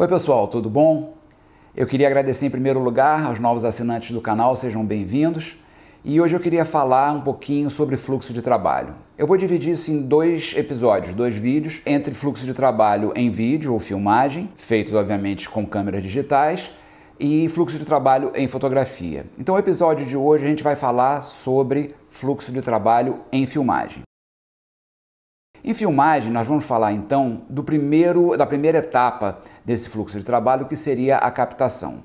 Oi, pessoal, tudo bom? Eu queria agradecer em primeiro lugar aos novos assinantes do canal, sejam bem-vindos. E hoje eu queria falar um pouquinho sobre fluxo de trabalho. Eu vou dividir isso em dois episódios, dois vídeos, entre fluxo de trabalho em vídeo ou filmagem, feitos obviamente com câmeras digitais, e fluxo de trabalho em fotografia. Então, o episódio de hoje a gente vai falar sobre fluxo de trabalho em filmagem. Em filmagem, nós vamos falar então do primeiro, da primeira etapa desse fluxo de trabalho, que seria a captação.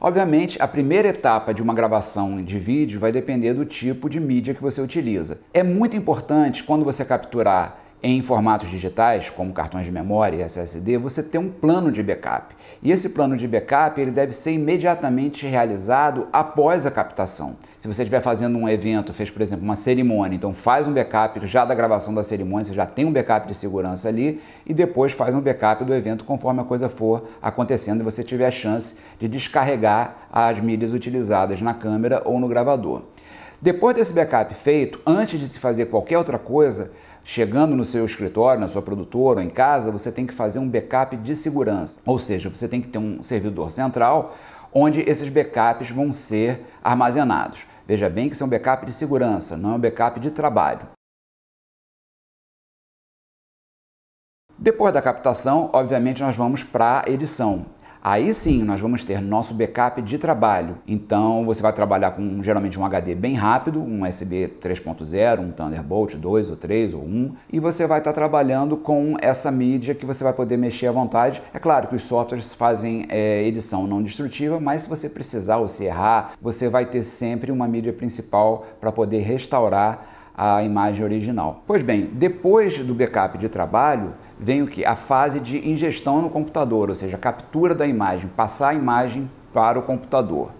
Obviamente, a primeira etapa de uma gravação de vídeo vai depender do tipo de mídia que você utiliza. É muito importante quando você capturar em formatos digitais, como cartões de memória e SSD, você tem um plano de backup. E esse plano de backup ele deve ser imediatamente realizado após a captação. Se você estiver fazendo um evento, fez, por exemplo, uma cerimônia, então faz um backup já da gravação da cerimônia, você já tem um backup de segurança ali e depois faz um backup do evento conforme a coisa for acontecendo e você tiver a chance de descarregar as mídias utilizadas na câmera ou no gravador. Depois desse backup feito, antes de se fazer qualquer outra coisa, Chegando no seu escritório, na sua produtora, em casa, você tem que fazer um backup de segurança. Ou seja, você tem que ter um servidor central onde esses backups vão ser armazenados. Veja bem que isso é um backup de segurança, não é um backup de trabalho. Depois da captação, obviamente, nós vamos para a edição. Aí sim, nós vamos ter nosso backup de trabalho. Então, você vai trabalhar com geralmente um HD bem rápido, um USB 3.0, um Thunderbolt 2 ou 3 ou 1, e você vai estar tá trabalhando com essa mídia que você vai poder mexer à vontade. É claro que os softwares fazem é, edição não destrutiva, mas se você precisar ou se errar, você vai ter sempre uma mídia principal para poder restaurar a imagem original. Pois bem, depois do backup de trabalho, vem o que? A fase de ingestão no computador, ou seja, captura da imagem, passar a imagem para o computador.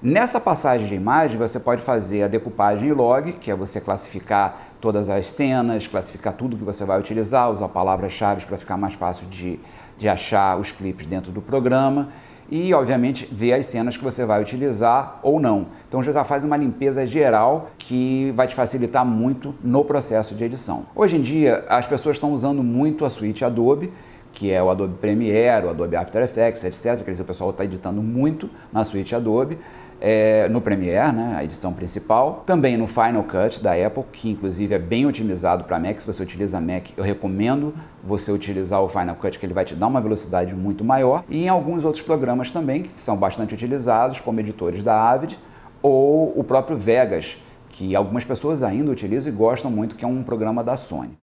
Nessa passagem de imagem, você pode fazer a decupagem log, que é você classificar todas as cenas, classificar tudo que você vai utilizar, usar palavras-chave para ficar mais fácil de, de achar os clipes dentro do programa e, obviamente, ver as cenas que você vai utilizar ou não. Então já faz uma limpeza geral que vai te facilitar muito no processo de edição. Hoje em dia, as pessoas estão usando muito a suíte Adobe, que é o Adobe Premiere, o Adobe After Effects, etc. Quer dizer, o pessoal está editando muito na suíte Adobe é, no Premiere, né, a edição principal, também no Final Cut da Apple, que inclusive é bem otimizado para Mac. Se você utiliza Mac, eu recomendo você utilizar o Final Cut, que ele vai te dar uma velocidade muito maior, e em alguns outros programas também, que são bastante utilizados, como editores da Avid ou o próprio Vegas, que algumas pessoas ainda utilizam e gostam muito, que é um programa da Sony.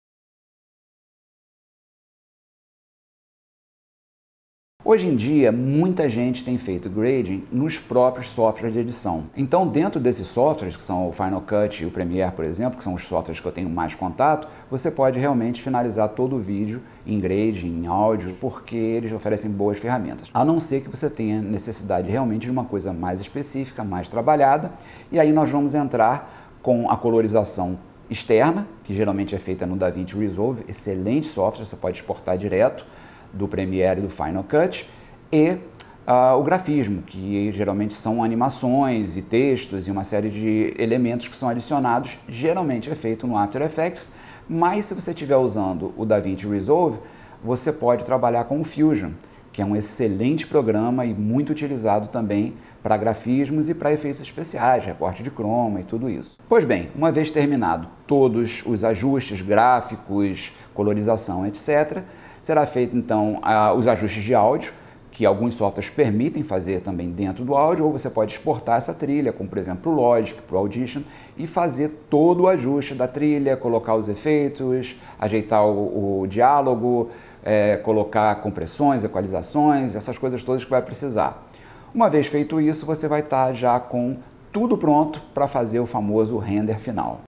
Hoje em dia, muita gente tem feito grading nos próprios softwares de edição. Então, dentro desses softwares, que são o Final Cut e o Premiere, por exemplo, que são os softwares que eu tenho mais contato, você pode realmente finalizar todo o vídeo em grading, em áudio, porque eles oferecem boas ferramentas. A não ser que você tenha necessidade realmente de uma coisa mais específica, mais trabalhada, e aí nós vamos entrar com a colorização externa, que geralmente é feita no DaVinci Resolve, excelente software, você pode exportar direto, do Premiere e do Final Cut, e uh, o grafismo, que geralmente são animações e textos e uma série de elementos que são adicionados, geralmente é feito no After Effects, mas se você estiver usando o DaVinci Resolve, você pode trabalhar com o Fusion, que é um excelente programa e muito utilizado também para grafismos e para efeitos especiais, recorte de croma e tudo isso. Pois bem, uma vez terminado todos os ajustes gráficos, colorização, etc., Será feito então a, os ajustes de áudio, que alguns softwares permitem fazer também dentro do áudio, ou você pode exportar essa trilha, como por exemplo o Logic, para o Audition, e fazer todo o ajuste da trilha, colocar os efeitos, ajeitar o, o diálogo, é, colocar compressões, equalizações, essas coisas todas que vai precisar. Uma vez feito isso, você vai estar tá já com tudo pronto para fazer o famoso render final.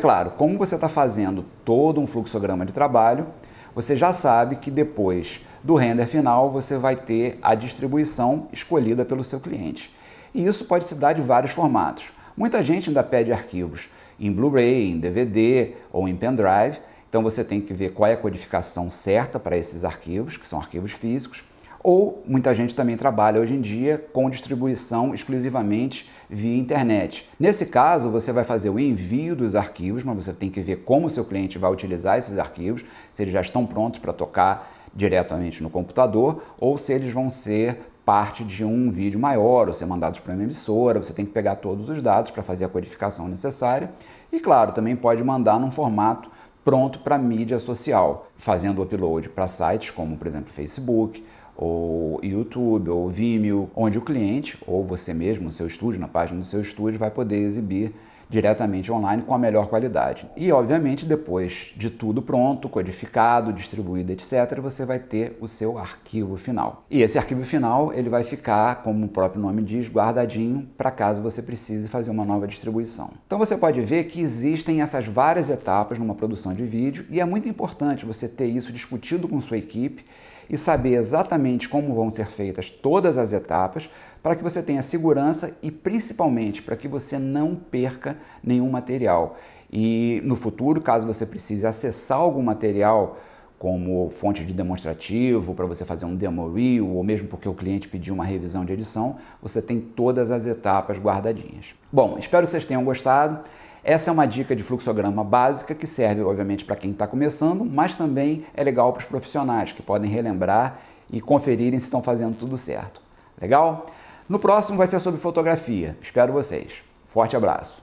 claro, como você está fazendo todo um fluxograma de trabalho, você já sabe que depois do render final você vai ter a distribuição escolhida pelo seu cliente. E isso pode se dar de vários formatos. Muita gente ainda pede arquivos em Blu-ray, em DVD ou em pendrive, então você tem que ver qual é a codificação certa para esses arquivos, que são arquivos físicos. Ou muita gente também trabalha hoje em dia com distribuição exclusivamente via internet. Nesse caso, você vai fazer o envio dos arquivos, mas você tem que ver como o seu cliente vai utilizar esses arquivos, se eles já estão prontos para tocar diretamente no computador ou se eles vão ser parte de um vídeo maior ou ser mandados para uma emissora, você tem que pegar todos os dados para fazer a codificação necessária e, claro, também pode mandar num formato pronto para mídia social, fazendo upload para sites como, por exemplo, Facebook, ou YouTube, ou Vimeo, onde o cliente ou você mesmo, no seu estúdio, na página do seu estúdio, vai poder exibir diretamente online com a melhor qualidade. E, obviamente, depois de tudo pronto, codificado, distribuído, etc., você vai ter o seu arquivo final. E esse arquivo final ele vai ficar, como o próprio nome diz, guardadinho para caso você precise fazer uma nova distribuição. Então você pode ver que existem essas várias etapas numa produção de vídeo e é muito importante você ter isso discutido com sua equipe e saber exatamente como vão ser feitas todas as etapas para que você tenha segurança e principalmente para que você não perca nenhum material. E no futuro, caso você precise acessar algum material, como fonte de demonstrativo, para você fazer um demo reel, ou mesmo porque o cliente pediu uma revisão de edição, você tem todas as etapas guardadinhas. Bom, espero que vocês tenham gostado. Essa é uma dica de fluxograma básica que serve, obviamente, para quem está começando, mas também é legal para os profissionais que podem relembrar e conferirem se estão fazendo tudo certo. Legal? No próximo vai ser sobre fotografia. Espero vocês. Forte abraço!